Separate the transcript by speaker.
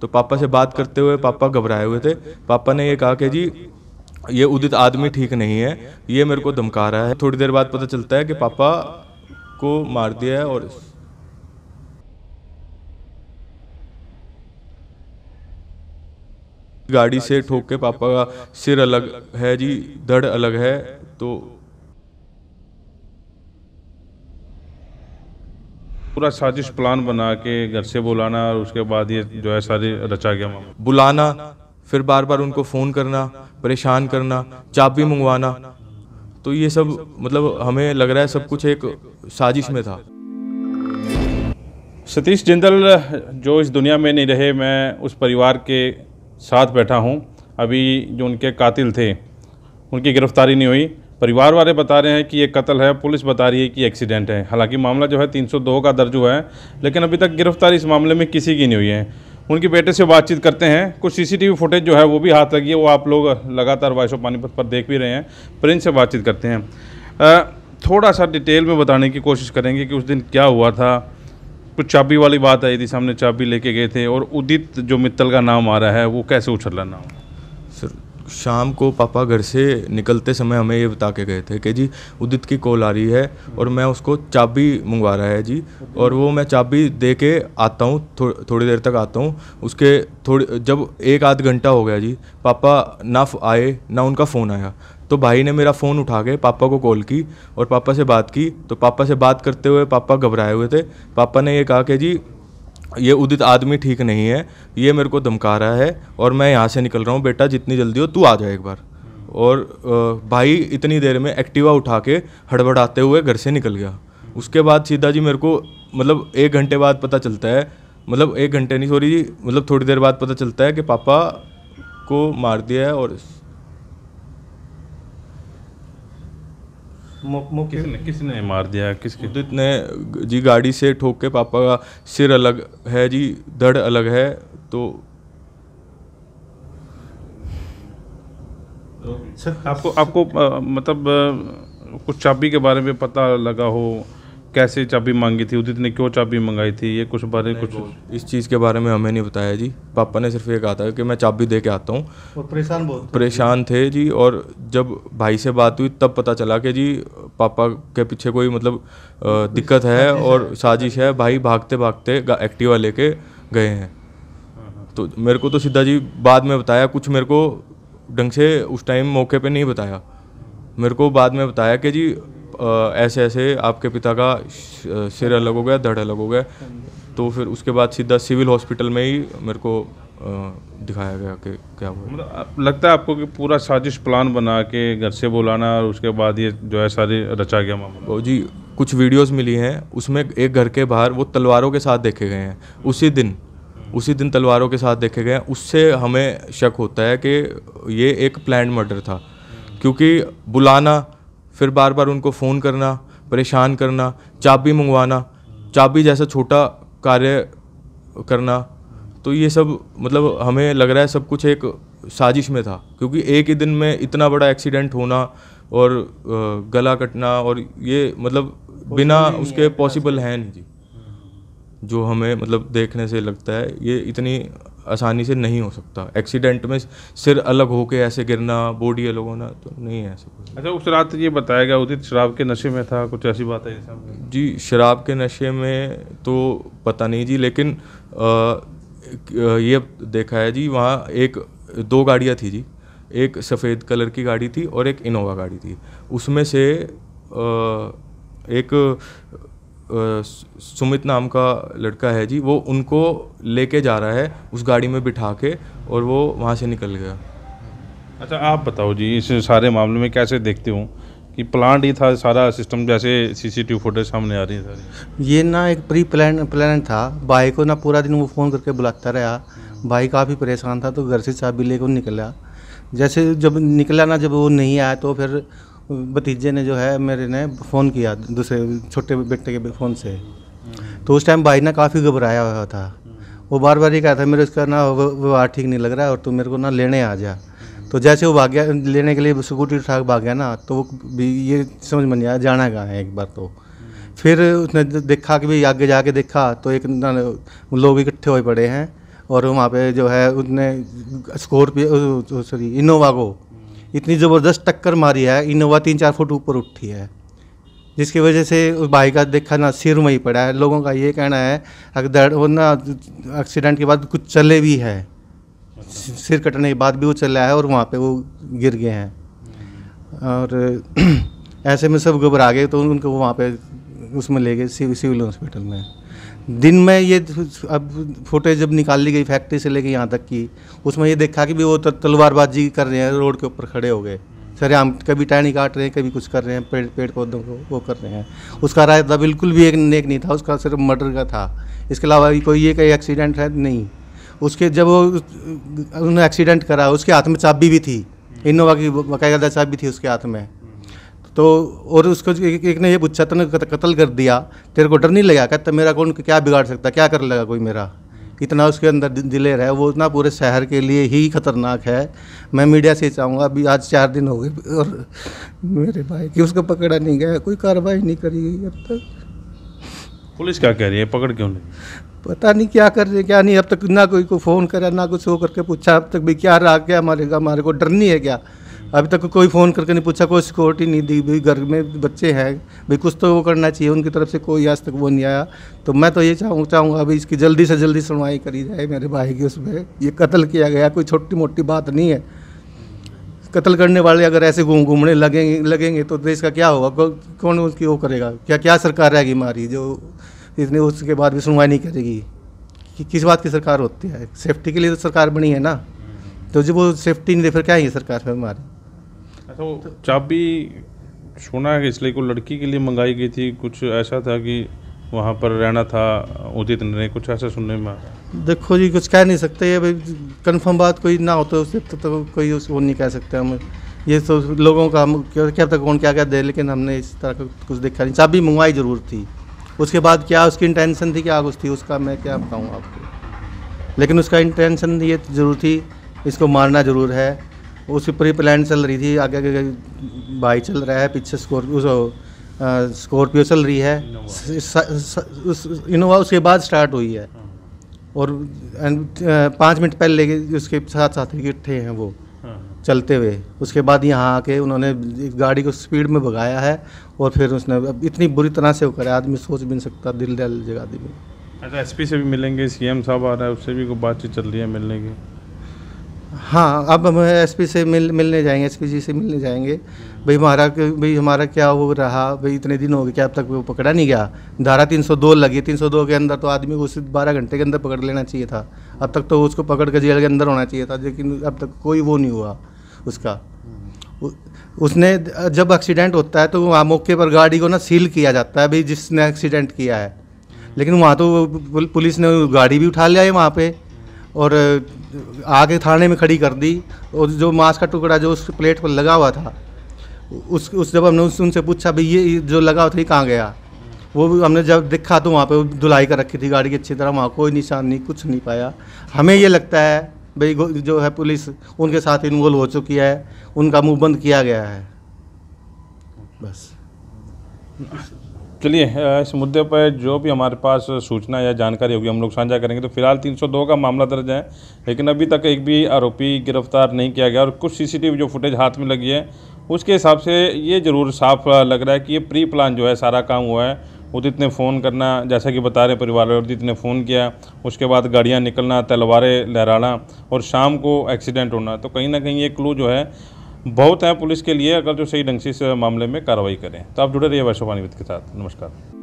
Speaker 1: तो पापा से बात करते हुए पापा घबराए हुए थे पापा ने ये कहा कि जी ये उदित आदमी ठीक नहीं है ये मेरे को धमका रहा है थोड़ी देर बाद पता चलता है कि पापा को मार दिया है और गाड़ी से ठोक के पापा का सिर अलग है जी धड़ अलग है तो
Speaker 2: पूरा साजिश प्लान बना के घर से बुलाना और उसके बाद ये जो है सारी
Speaker 1: रचा गया बुलाना फिर बार बार उनको फ़ोन करना परेशान करना चाबी मंगवाना तो ये सब मतलब हमें लग रहा है सब कुछ एक साजिश में था सतीश जिंदल जो इस दुनिया में नहीं रहे मैं
Speaker 2: उस परिवार के साथ बैठा हूँ अभी जो उनके कातिल थे उनकी गिरफ्तारी नहीं हुई परिवार वाले बता रहे हैं कि ये कत्ल है पुलिस बता रही है कि एक्सीडेंट है हालांकि मामला जो है 302 का दर्ज हुआ है लेकिन अभी तक गिरफ्तारी इस मामले में किसी की नहीं हुई है उनके बेटे से बातचीत करते हैं कुछ सीसीटीवी फुटेज जो है वो भी हाथ लगी है वो आप लोग लगातार वाइस ऑफ पानीपत पर देख भी रहे हैं प्रिंस से बातचीत करते हैं आ, थोड़ा सा डिटेल में बताने की कोशिश करेंगे कि उस दिन क्या हुआ था कुछ चाबी वाली बात आई थी सामने चाबी लेके गए थे और उदित
Speaker 1: जो मित्तल का नाम आ रहा है वो कैसे उछल रहा नाम शाम को पापा घर से निकलते समय हमें ये बता के गए थे कि जी उदित की कॉल आ रही है और मैं उसको चाबी मंगवा रहा है जी और वो मैं चाबी दे के आता हूँ थो, थोड़ी देर तक आता हूँ उसके थोड़ी जब एक आध घंटा हो गया जी पापा ना आए ना उनका फ़ोन आया तो भाई ने मेरा फ़ोन उठा के पापा को कॉल की और पापा से बात की तो पापा से बात करते हुए पापा घबराए हुए थे पापा ने ये कहा कि जी ये उदित आदमी ठीक नहीं है ये मेरे को धमका रहा है और मैं यहाँ से निकल रहा हूँ बेटा जितनी जल्दी हो तू आ जाए एक बार और भाई इतनी देर में एक्टिवा उठा के हड़बड़ाते हुए घर से निकल गया उसके बाद सीधा जी मेरे को मतलब एक घंटे बाद पता चलता है मतलब एक घंटे नहीं सॉरी जी मतलब थोड़ी देर बाद पता चलता है कि पापा को मार दिया है और
Speaker 2: किसने किसने मार
Speaker 1: दिया किसके उदित ने जी गाड़ी से ठोक के पापा का सिर अलग है जी धड़ अलग है तो
Speaker 3: सर आपको
Speaker 2: आपको आ, मतलब कुछ चाबी के बारे में पता लगा हो कैसे
Speaker 1: चाबी मांगी थी उदित ने क्यों चाबी मंगाई थी ये कुछ बारे कुछ इस चीज़ के बारे में हमें नहीं बताया जी पापा ने सिर्फ ये कहा था कि मैं चाबी दे के आता हूँ परेशान बहुत परेशान थे जी और जब भाई से बात हुई तब पता चला कि जी पापा के पीछे कोई मतलब दिक्कत है और साजिश है भाई भागते भागते एक्टिवा लेके गए हैं तो मेरे को तो सीधा जी बाद में बताया कुछ मेरे को ढंग से उस टाइम मौके पे नहीं बताया मेरे को बाद में बताया कि जी ऐसे ऐसे आपके पिता का सिर अलग हो गया धड़ अलग हो गया तो फिर उसके बाद सीधा सिविल हॉस्पिटल में ही मेरे को दिखाया गया कि क्या हुआ मतलब लगता है आपको कि पूरा साजिश प्लान बना के घर से बुलाना और उसके बाद ये जो है सारी रचा गया मामला जी कुछ वीडियोस मिली हैं उसमें एक घर के बाहर वो तलवारों के साथ देखे गए हैं उसी दिन उसी दिन तलवारों के साथ देखे गए हैं उससे हमें शक होता है कि ये एक प्लान मर्डर था क्योंकि बुलाना फिर बार बार उनको फ़ोन करना परेशान करना चाबी मंगवाना चाबी जैसा छोटा कार्य करना तो ये सब मतलब हमें लग रहा है सब कुछ एक साजिश में था क्योंकि एक ही दिन में इतना बड़ा एक्सीडेंट होना और गला कटना और ये मतलब बिना उसके पॉसिबल है नहीं जी जो हमें मतलब देखने से लगता है ये इतनी आसानी से नहीं हो सकता एक्सीडेंट में सिर अलग होके ऐसे गिरना बॉडी अलग होना तो नहीं है ऐसा
Speaker 2: कुछ अच्छा उस रात ये बताया गया उदित शराब के नशे में था कुछ ऐसी बात है जी शराब
Speaker 1: के नशे में तो पता नहीं जी लेकिन ये देखा है जी वहाँ एक दो गाड़ियाँ थी जी एक सफ़ेद कलर की गाड़ी थी और एक इनोवा गाड़ी थी उसमें से एक सुमित नाम का लड़का है जी वो उनको लेके जा रहा है उस गाड़ी में बिठा के और वो वहाँ से निकल गया अच्छा आप बताओ जी इस सारे मामले
Speaker 2: में कैसे देखते हो कि प्लान ही था सारा सिस्टम जैसे सीसीटीवी फुटेज सामने आ रही है
Speaker 3: ये ना एक प्री प्लान प्लान था भाई को ना पूरा दिन वो फ़ोन करके बुलाता रहा भाई काफ़ी परेशान था तो घर से चाबी लेकर निकला जैसे जब निकला ना जब वो नहीं आया तो फिर भतीजे ने जो है मेरे ने फ़ोन किया दूसरे छोटे बेटे के फ़ोन से तो उस टाइम भाई ने काफ़ी घबराया हुआ था वो बार बार ये कहा था मेरे उसका ना व्यवहार ठीक नहीं लग रहा है और तू मेरे को ना लेने आ जा तो जैसे वो भाग गया लेने के लिए स्कूटी उठा भाग गया ना तो वो भी ये समझ में नहीं आया जाना कहाँ है एक बार तो फिर उसने देखा कि भाई आगे जाके देखा तो एक लोग इकट्ठे हुए पड़े हैं और वहाँ पे जो है उसने स्कॉर्पियो सॉरी इनोवा को इतनी ज़बरदस्त टक्कर मारी है इनोवा तीन चार फुट ऊपर उठी है जिसकी वजह से उस भाई का देखा ना सिर वहीं पड़ा है लोगों का ये कहना है अगर वो ना एक्सीडेंट के बाद कुछ चले भी है अच्छा। सिर कटने के बाद भी वो चला है और वहाँ पे वो गिर गए हैं और ऐसे में सब घबरा गए तो उनको वहाँ पे उसमें ले गए सिविल हॉस्पिटल में दिन में ये अब फोटेज जब निकाली गई फैक्ट्री से लेके यहाँ तक की उसमें ये देखा कि भी वो तलवारबाजी कर रहे हैं रोड के ऊपर खड़े हो गए सर हम कभी टहनी काट रहे हैं कभी कुछ कर रहे हैं पेड़ पेड़ पौधों को वो कर रहे हैं उसका रायता बिल्कुल भी एक नेक नहीं था उसका सिर्फ मर्डर का था इसके अलावा कोई ये कहीं एक्सीडेंट है नहीं उसके जब वो उन्होंने एक्सीडेंट करा उसके हाथ में चाबी भी थी इनोवा की बकायदा चाबी थी उसके हाथ में तो और उसको एक, एक ने ये पूछा तो कत्ल कर दिया तेरे को डर नहीं लगा कहता तो मेरा कौन क्या बिगाड़ सकता क्या कर लगा कोई मेरा इतना उसके अंदर दिलेर है वो इतना पूरे शहर के लिए ही खतरनाक है मैं मीडिया से चाहूँगा अभी आज चार दिन हो गए और मेरे भाई की उसको पकड़ा नहीं गया कोई कार्रवाई नहीं करी गई अब तक
Speaker 2: पुलिस क्या कह रही है पकड़ क्यों नहीं
Speaker 3: पता नहीं क्या कर रहे क्या नहीं अब तक ना कोई को फ़ोन करा ना कुछ हो करके पूछा अब तक भी क्या रहा क्या हमारे हमारे को डर नहीं है क्या अभी तक कोई फ़ोन करके नहीं पूछा कोई सिक्योरिटी नहीं दी भाई घर में बच्चे हैं भाई कुछ तो वो करना चाहिए उनकी तरफ से कोई आज तक वो नहीं आया तो मैं तो ये चाहूँ चाहूँगा अभी इसकी जल्दी से जल्दी सुनवाई करी जाए मेरे भाई की उसमें ये कत्ल किया गया कोई छोटी मोटी बात नहीं है कत्ल करने वाले अगर ऐसे घूम घूमने लगेंगे लगेंगे तो देश का क्या होगा कौन उसकी वो करेगा क्या क्या सरकार रहेगी हमारी जो इतनी उसके बाद भी सुनवाई नहीं करेगी कि किस बात की सरकार होती है सेफ्टी के लिए तो सरकार बनी है ना तो जब वो सेफ्टी नहीं दे फिर क्या है सरकार फिर हमारी
Speaker 2: तो चाबी सुना कि इसलिए को लड़की के लिए मंगाई गई थी कुछ ऐसा था कि वहाँ पर रहना था उदित ने कुछ ऐसा सुनने में
Speaker 3: देखो जी कुछ कह नहीं सकते ये भाई कन्फर्म बात कोई ना हो तो उससे तो, तो कोई उस वो नहीं कह सकते हम ये तो लोगों का हम क्या तक कौन क्या क्या दे लेकिन हमने इस तरह का कुछ देखा नहीं चाबी मंगवाई ज़रूर थी उसके बाद क्या उसकी इंटेंशन थी क्या कुछ थी उसका मैं क्या बताऊँ आपको लेकिन उसका इंटेंशन ये जरूर थी इसको मारना ज़रूर है उसकी प्री ही प्लान चल रही थी आगे आगे बाइक चल रहा है पीछे स्कॉर्पियो स्कॉर्पियो चल रही है इनोवा उसके बाद स्टार्ट हुई है हाँ। और पाँच मिनट पहले लेके उसके साथ साथ ही थे हैं वो हाँ। चलते हुए उसके बाद यहाँ आके उन्होंने गाड़ी को स्पीड में भगाया है और फिर उसने अब इतनी बुरी तरह से वो करा आदमी सोच भी नहीं सकता दिल दिल जगह दी
Speaker 2: अच्छा एसपी से भी मिलेंगे सीएम साहब आ रहा है उससे भी कोई बातचीत चल रही है मिलने की
Speaker 3: हाँ अब हम एसपी से मिल मिलने जाएंगे एसपी जी से मिलने जाएंगे भाई हमारा भाई हमारा क्या वो रहा भाई इतने दिन हो गए क्या अब तक वो पकड़ा नहीं गया धारा 302 लगी 302 के अंदर तो आदमी को उस बारह घंटे के अंदर पकड़ लेना चाहिए था अब तक तो उसको पकड़ कर जेल के अंदर होना चाहिए था लेकिन अब तक कोई वो नहीं हुआ उसका उसने जब एक्सीडेंट होता है तो वहाँ मौके पर गाड़ी को ना सील किया जाता है भाई जिसने एक्सीडेंट किया है लेकिन वहाँ तो पुलिस ने गाड़ी भी उठा लिया है वहाँ पर और आगे थाने में खड़ी कर दी और जो मांस का टुकड़ा जो उस प्लेट पर लगा हुआ था उस उस जब हमने उनसे पूछा भाई ये जो लगा हुआ था ये कहाँ गया वो भी हमने जब देखा तो वहाँ पे धुलाई कर रखी थी गाड़ी की अच्छी तरह वहाँ कोई निशान नहीं कुछ नहीं पाया हमें ये लगता है भाई जो है पुलिस उनके साथ इन्वॉल्व हो चुकी है उनका मुँह बंद किया गया है बस चलिए इस मुद्दे पर
Speaker 2: जो भी हमारे पास सूचना या जानकारी होगी हम लोग साझा करेंगे तो फिलहाल 302 का मामला दर्ज है लेकिन अभी तक एक भी आरोपी गिरफ्तार नहीं किया गया और कुछ सीसीटीवी जो फुटेज हाथ में लगी है उसके हिसाब से ये ज़रूर साफ लग रहा है कि ये प्री प्लान जो है सारा काम हुआ है उदित तो ने फ़ोन करना जैसा कि बता रहे परिवार वाले उदित ने फ़ोन किया उसके बाद गाड़ियाँ निकलना तलवारें लहराना और शाम को एक्सीडेंट होना तो कहीं ना कहीं ये क्लू जो है बहुत हैं पुलिस के लिए अगर जो सही ढंग से इस मामले में कार्रवाई करें तो आप जुड़े रहिए वैश्वानी के साथ नमस्कार